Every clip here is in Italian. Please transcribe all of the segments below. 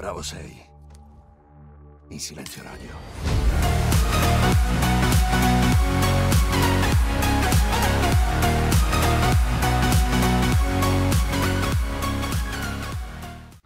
Bravo sei. In silenzio radio.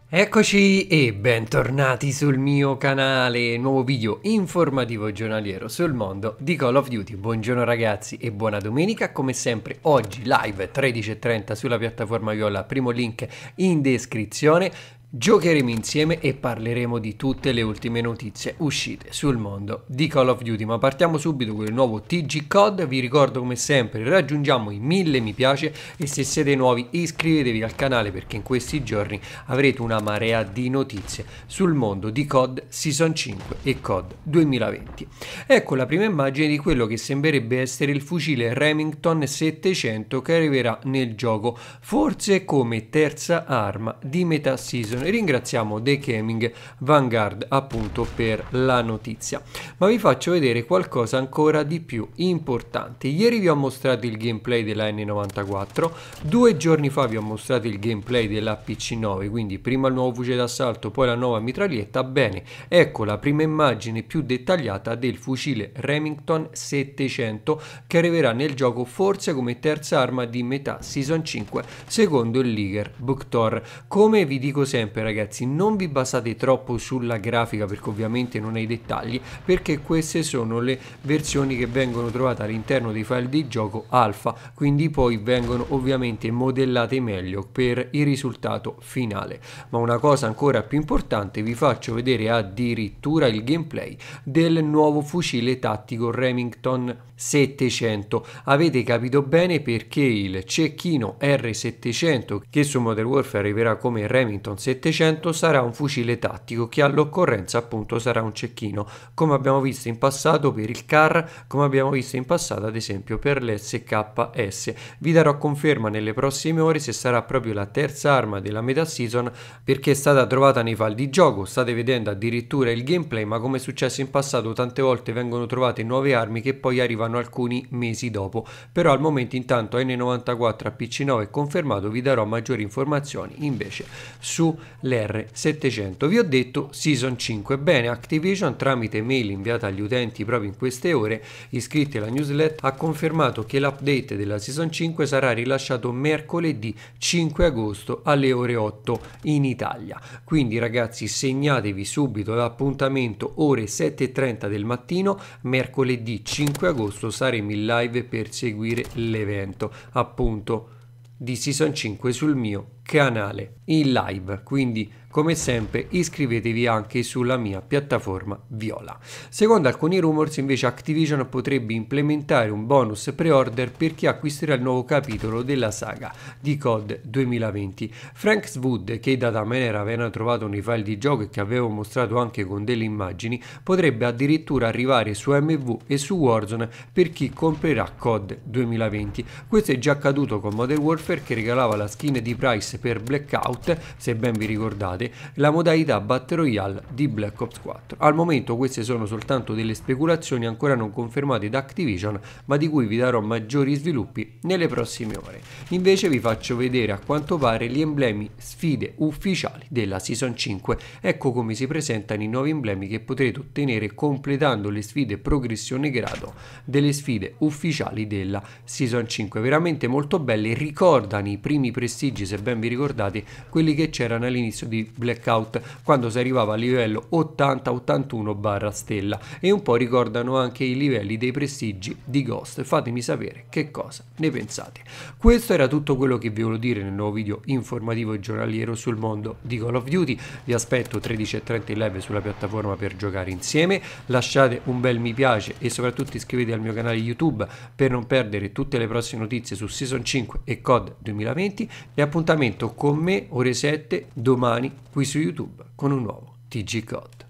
Eccoci e bentornati sul mio canale, nuovo video informativo giornaliero sul mondo di Call of Duty. Buongiorno ragazzi e buona domenica, come sempre oggi live 13.30 sulla piattaforma Viola, primo link in descrizione. Giocheremo insieme e parleremo di tutte le ultime notizie uscite sul mondo di Call of Duty, ma partiamo subito con il nuovo TG Code, vi ricordo come sempre raggiungiamo i mille mi piace e se siete nuovi iscrivetevi al canale perché in questi giorni avrete una marea di notizie sul mondo di Code Season 5 e Code 2020. Ecco la prima immagine di quello che sembrerebbe essere il fucile Remington 700 che arriverà nel gioco, forse come terza arma di metà season e ringraziamo The Gaming Vanguard appunto per la notizia. Ma vi faccio vedere qualcosa ancora di più importante. Ieri vi ho mostrato il gameplay della N94, due giorni fa vi ho mostrato il gameplay della PC9, quindi prima il nuovo fucile d'assalto, poi la nuova mitraglietta. Bene, ecco la prima immagine più dettagliata del fucile Remington 700 che arriverà nel gioco forse come terza arma di metà Season 5 secondo il leaker Booktor. Come vi dico sempre, step ragazzi non vi basate troppo sulla grafica perché ovviamente non hai dettagli perché queste sono le versioni che vengono trovate all'interno dei file di gioco alfa quindi poi vengono ovviamente modellate meglio per il risultato finale ma una cosa ancora più importante vi faccio vedere addirittura il gameplay del nuovo fucile tattico Remington 700 avete capito bene perché il cecchino R700 che su Modern Warfare arriverà come Remington 700 700 sarà un fucile tattico che all'occorrenza appunto sarà un cecchino, come abbiamo visto in passato per il CAR, come abbiamo visto in passato ad esempio per l'SKS. Vi darò conferma nelle prossime ore se sarà proprio la terza arma della meta season perché è stata trovata nei file di gioco, state vedendo addirittura il gameplay, ma come è successo in passato tante volte vengono trovate nuove armi che poi arrivano alcuni mesi dopo. Però al momento intanto N94 a PC9 è confermato, vi darò maggiori informazioni invece su l'R700. Vi ho detto Season 5. Bene, Activision tramite mail inviata agli utenti proprio in queste ore iscritti alla newsletter ha confermato che l'update della Season 5 sarà rilasciato mercoledì 5 agosto alle ore 8 in Italia. Quindi ragazzi segnatevi subito l'appuntamento ore 7.30 del mattino mercoledì 5 agosto saremo in live per seguire l'evento appunto di Season 5 sul mio canale in live, quindi come sempre iscrivetevi anche sulla mia piattaforma Viola. Secondo alcuni rumors invece Activision potrebbe implementare un bonus pre-order per chi acquisterà il nuovo capitolo della saga di code 2020. Frank Swood, che da Tamer aveva trovato nei file di gioco e che avevo mostrato anche con delle immagini, potrebbe addirittura arrivare su MV e su Warzone per chi comprerà code 2020. Questo è già accaduto con Modern Warfare che regalava la skin di Price per Blackout, se ben vi ricordate, la modalità Battle Royale di Black Ops 4. Al momento queste sono soltanto delle speculazioni ancora non confermate da Activision, ma di cui vi darò maggiori sviluppi nelle prossime ore. Invece vi faccio vedere a quanto pare gli emblemi sfide ufficiali della Season 5. Ecco come si presentano i nuovi emblemi che potrete ottenere completando le sfide progressione grado delle sfide ufficiali della Season 5. Veramente molto belle, ricordano i primi prestigi se ben vi vi ricordate quelli che c'erano all'inizio di Blackout quando si arrivava a livello 80-81 barra stella e un po' ricordano anche i livelli dei prestigi di Ghost fatemi sapere che cosa ne pensate questo era tutto quello che vi volevo dire nel nuovo video informativo e giornaliero sul mondo di Call of Duty vi aspetto 13.30 in live sulla piattaforma per giocare insieme lasciate un bel mi piace e soprattutto iscrivetevi al mio canale YouTube per non perdere tutte le prossime notizie su Season 5 e COD 2020 e appuntamento appuntamento con me ore 7 domani qui su YouTube con un nuovo TG Code.